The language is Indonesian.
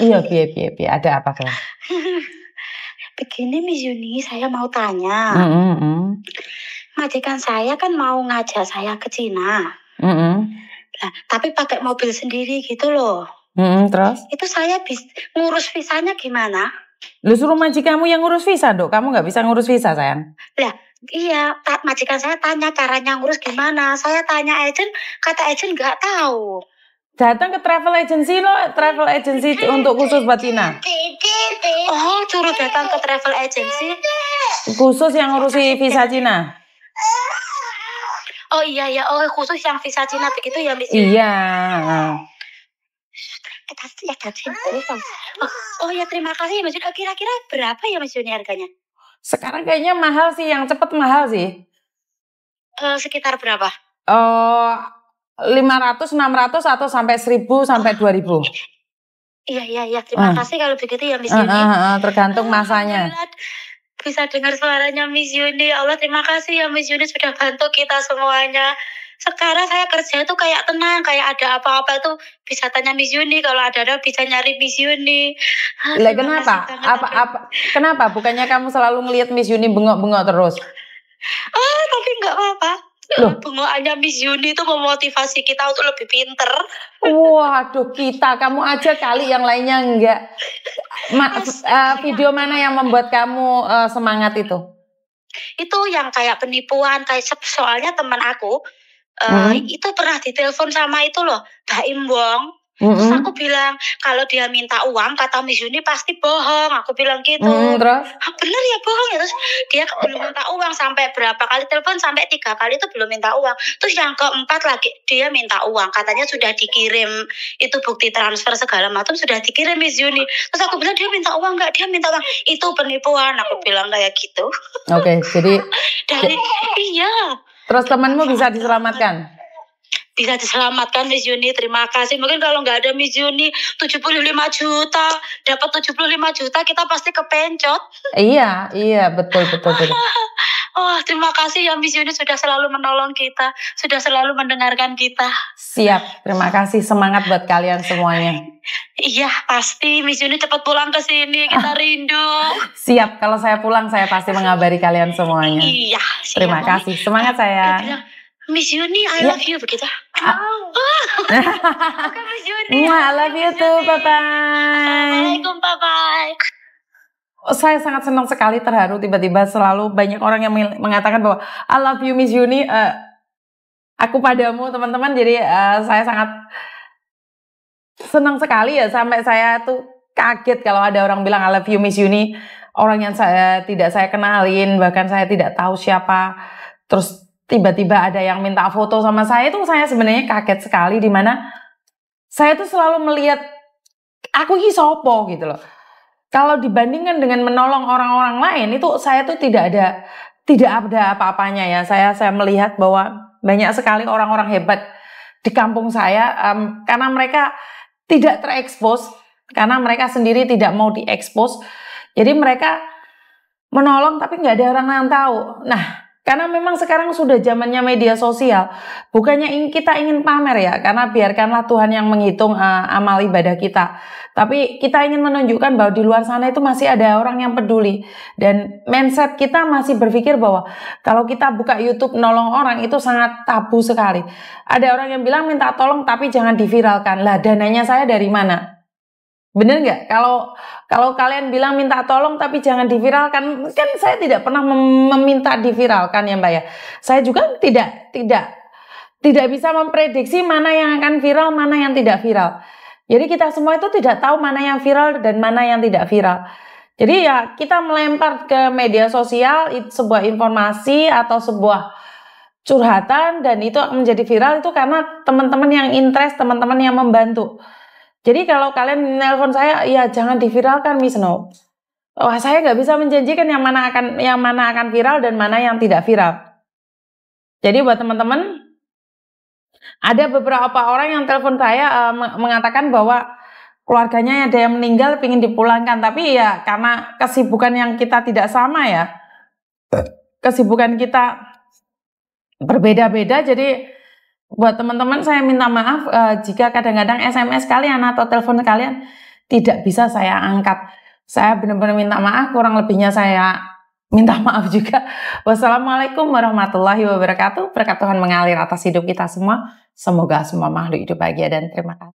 Iya, piye piye piye. Ada apa kan? Begini Miss Yuni, saya mau tanya. Mm -hmm. Majikan saya kan mau ngajak saya ke Cina. Mm -hmm. Nah, tapi pakai mobil sendiri gitu loh. Mm -hmm, terus? Itu saya bis ngurus visanya gimana? Lu suruh majikanmu yang ngurus visa, dok. Kamu nggak bisa ngurus visa, sayang. Lah, iya. majikan saya tanya caranya ngurus gimana. Saya tanya agent, kata agent nggak tahu datang ke travel agency lo travel agency untuk khusus Batina oh curut datang ke travel agency khusus yang ngurusi visa Cina oh iya ya oh khusus yang visa Cina begitu ya Miss iya Oh ya terima kasih ya, Mas Junior. Kira-kira berapa ya Mas Junior harganya? Sekarang kayaknya mahal sih, yang cepet mahal sih. Uh, sekitar berapa? Oh, uh, 500, 600 atau sampai 1000 sampai oh. Ah. 2000. Iya iya iya terima ah. kasih kalau begitu ya Miss ah, sini Ah, ah, ah, tergantung masanya. Bisa dengar suaranya Miss Yuni. Ya Allah terima kasih ya Miss Yuni sudah bantu kita semuanya. Sekarang saya kerja itu kayak tenang, kayak ada apa-apa itu bisa tanya Miss Yuni. Kalau ada ada bisa nyari Miss Yuni. Ah, lah kenapa? Apa, apa kenapa? Bukannya kamu selalu ngelihat Miss Yuni bengok-bengok terus? Oh, tapi enggak apa-apa Loh. Miss Yuni itu memotivasi kita untuk lebih pinter. Waduh, kita kamu aja kali yang lainnya enggak. Ma uh, video mana yang membuat kamu uh, semangat itu? Itu yang kayak penipuan, kayak soalnya teman aku Uh, hmm. itu pernah ditelepon sama itu loh Mbak Imbong Mm -hmm. Terus aku bilang kalau dia minta uang kata Miss Yuni pasti bohong. Aku bilang gitu. Mm, terus? Ah, bener ya bohong ya. Terus dia belum minta uang sampai berapa kali telepon sampai tiga kali itu belum minta uang. Terus yang keempat lagi dia minta uang. Katanya sudah dikirim itu bukti transfer segala macam sudah dikirim Miss Yuni. Terus aku bilang dia minta uang nggak? Dia minta uang. Itu penipuan. Aku bilang kayak gitu. Oke, okay, jadi dari iya. Terus temanmu bisa diselamatkan? bisa diselamatkan Miss Yuni. Terima kasih. Mungkin kalau nggak ada Miss Yuni 75 juta, dapat 75 juta kita pasti kepencot. Iya, iya betul betul betul. Oh, terima kasih ya Miss Yuni sudah selalu menolong kita, sudah selalu mendengarkan kita. Siap, terima kasih. Semangat buat kalian semuanya. Iya, pasti Miss Yuni cepat pulang ke sini, kita ah. rindu. Siap, kalau saya pulang saya pasti mengabari kalian semuanya. Iya, siap. Terima kasih. Semangat saya. Miss Yuni, I yeah. love you begitu. Ah. Oh. Oh. Bukan Miss I love you too. Bye bye. Assalamualaikum. Bye bye. Oh, saya sangat senang sekali terharu tiba-tiba selalu banyak orang yang mengatakan bahwa I love you Miss Yuni. Uh, aku padamu teman-teman. Jadi uh, saya sangat senang sekali ya sampai saya tuh kaget kalau ada orang bilang I love you Miss Yuni. Orang yang saya tidak saya kenalin bahkan saya tidak tahu siapa. Terus tiba-tiba ada yang minta foto sama saya itu saya sebenarnya kaget sekali di mana saya tuh selalu melihat aku ini sopo gitu loh. Kalau dibandingkan dengan menolong orang-orang lain itu saya tuh tidak ada tidak ada apa-apanya ya. Saya saya melihat bahwa banyak sekali orang-orang hebat di kampung saya um, karena mereka tidak terekspos karena mereka sendiri tidak mau diekspos. Jadi mereka menolong tapi nggak ada orang yang tahu. Nah, karena memang sekarang sudah zamannya media sosial. Bukannya ingin kita ingin pamer ya, karena biarkanlah Tuhan yang menghitung uh, amal ibadah kita. Tapi kita ingin menunjukkan bahwa di luar sana itu masih ada orang yang peduli dan mindset kita masih berpikir bahwa kalau kita buka YouTube nolong orang itu sangat tabu sekali. Ada orang yang bilang minta tolong tapi jangan diviralkan. Lah dananya saya dari mana? Bener nggak? Kalau kalau kalian bilang minta tolong tapi jangan diviralkan, kan saya tidak pernah meminta diviralkan ya Mbak ya. Saya juga tidak tidak tidak bisa memprediksi mana yang akan viral, mana yang tidak viral. Jadi kita semua itu tidak tahu mana yang viral dan mana yang tidak viral. Jadi ya kita melempar ke media sosial sebuah informasi atau sebuah curhatan dan itu menjadi viral itu karena teman-teman yang interest, teman-teman yang membantu. Jadi kalau kalian nelpon saya, ya jangan diviralkan, Miss No. Wah, saya nggak bisa menjanjikan yang mana akan yang mana akan viral dan mana yang tidak viral. Jadi buat teman-teman, ada beberapa orang yang telepon saya uh, mengatakan bahwa keluarganya ada yang meninggal, ingin dipulangkan, tapi ya karena kesibukan yang kita tidak sama ya, eh. kesibukan kita berbeda-beda, jadi Buat teman-teman saya minta maaf uh, jika kadang-kadang SMS kalian atau telepon kalian tidak bisa saya angkat. Saya benar-benar minta maaf, kurang lebihnya saya minta maaf juga. Wassalamualaikum warahmatullahi wabarakatuh. Berkat Tuhan mengalir atas hidup kita semua. Semoga semua makhluk hidup bahagia dan terima kasih.